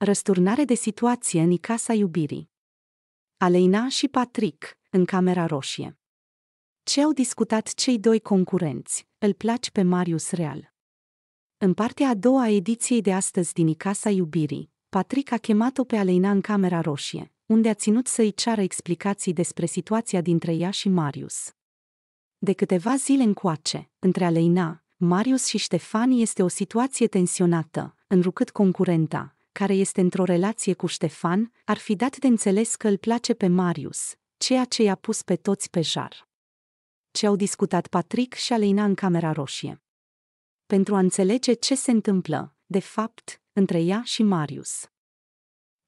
Răsturnare de situație în Casa Iubirii. Aleina și Patrick, în Camera Roșie. Ce au discutat cei doi concurenți? Îl place pe Marius Real. În partea a doua a ediției de astăzi din Icasa Iubirii, Patrick a chemat-o pe Aleina în Camera Roșie, unde a ținut să-i ceară explicații despre situația dintre ea și Marius. De câteva zile încoace, între Aleina, Marius și Ștefani este o situație tensionată, înrucât concurenta, care este într-o relație cu Ștefan, ar fi dat de înțeles că îl place pe Marius, ceea ce i-a pus pe toți pe jar. Ce au discutat Patrick și Aleina în camera roșie. Pentru a înțelege ce se întâmplă, de fapt, între ea și Marius.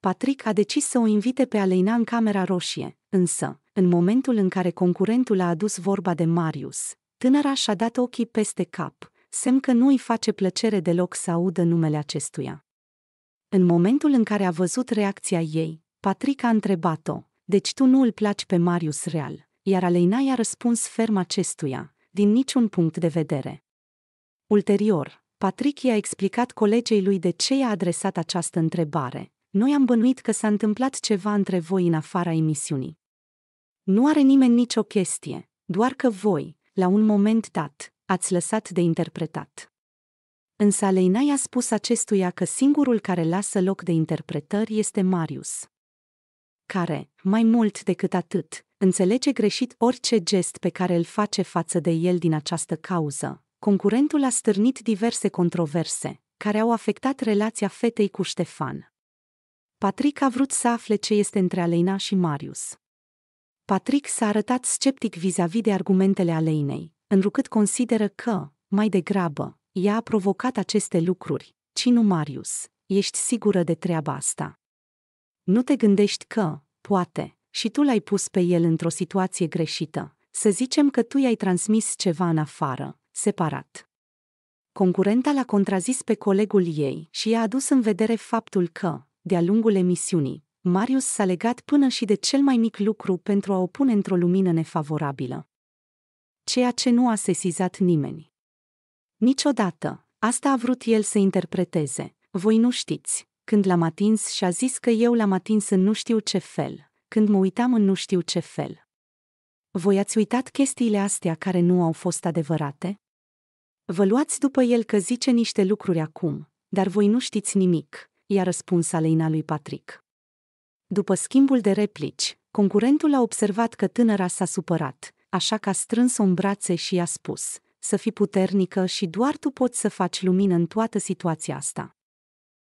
Patrick a decis să o invite pe Aleina în camera roșie, însă, în momentul în care concurentul a adus vorba de Marius, tânăra și-a dat ochii peste cap, semn că nu îi face plăcere deloc să audă numele acestuia. În momentul în care a văzut reacția ei, Patrick a întrebat-o, deci tu nu îl placi pe Marius Real, iar Aleina i-a răspuns ferm acestuia, din niciun punct de vedere. Ulterior, Patrick i-a explicat colegei lui de ce i-a adresat această întrebare. Noi am bănuit că s-a întâmplat ceva între voi în afara emisiunii. Nu are nimeni nicio chestie, doar că voi, la un moment dat, ați lăsat de interpretat însă Aleinai a spus acestuia că singurul care lasă loc de interpretări este Marius. Care, mai mult decât atât, înțelege greșit orice gest pe care îl face față de el din această cauză. Concurentul a stârnit diverse controverse, care au afectat relația fetei cu Ștefan. Patrick a vrut să afle ce este între Aleina și Marius. Patrick s-a arătat sceptic vis-a-vis de argumentele Aleinei, înrucât consideră că, mai degrabă, ea a provocat aceste lucruri. nu Marius, ești sigură de treaba asta. Nu te gândești că, poate, și tu l-ai pus pe el într-o situație greșită. Să zicem că tu i-ai transmis ceva în afară, separat. Concurenta l-a contrazis pe colegul ei și i-a adus în vedere faptul că, de-a lungul emisiunii, Marius s-a legat până și de cel mai mic lucru pentru a o pune într-o lumină nefavorabilă. Ceea ce nu a sesizat nimeni Niciodată. Asta a vrut el să interpreteze. Voi nu știți. Când l-am atins și a zis că eu l-am atins în nu știu ce fel. Când mă uitam în nu știu ce fel. Voi ați uitat chestiile astea care nu au fost adevărate? Vă luați după el că zice niște lucruri acum, dar voi nu știți nimic, i-a răspuns Aleina lui Patrick. După schimbul de replici, concurentul a observat că tânăra s-a supărat, așa că a strâns-o în brațe și i-a spus – să fii puternică și doar tu poți să faci lumină în toată situația asta.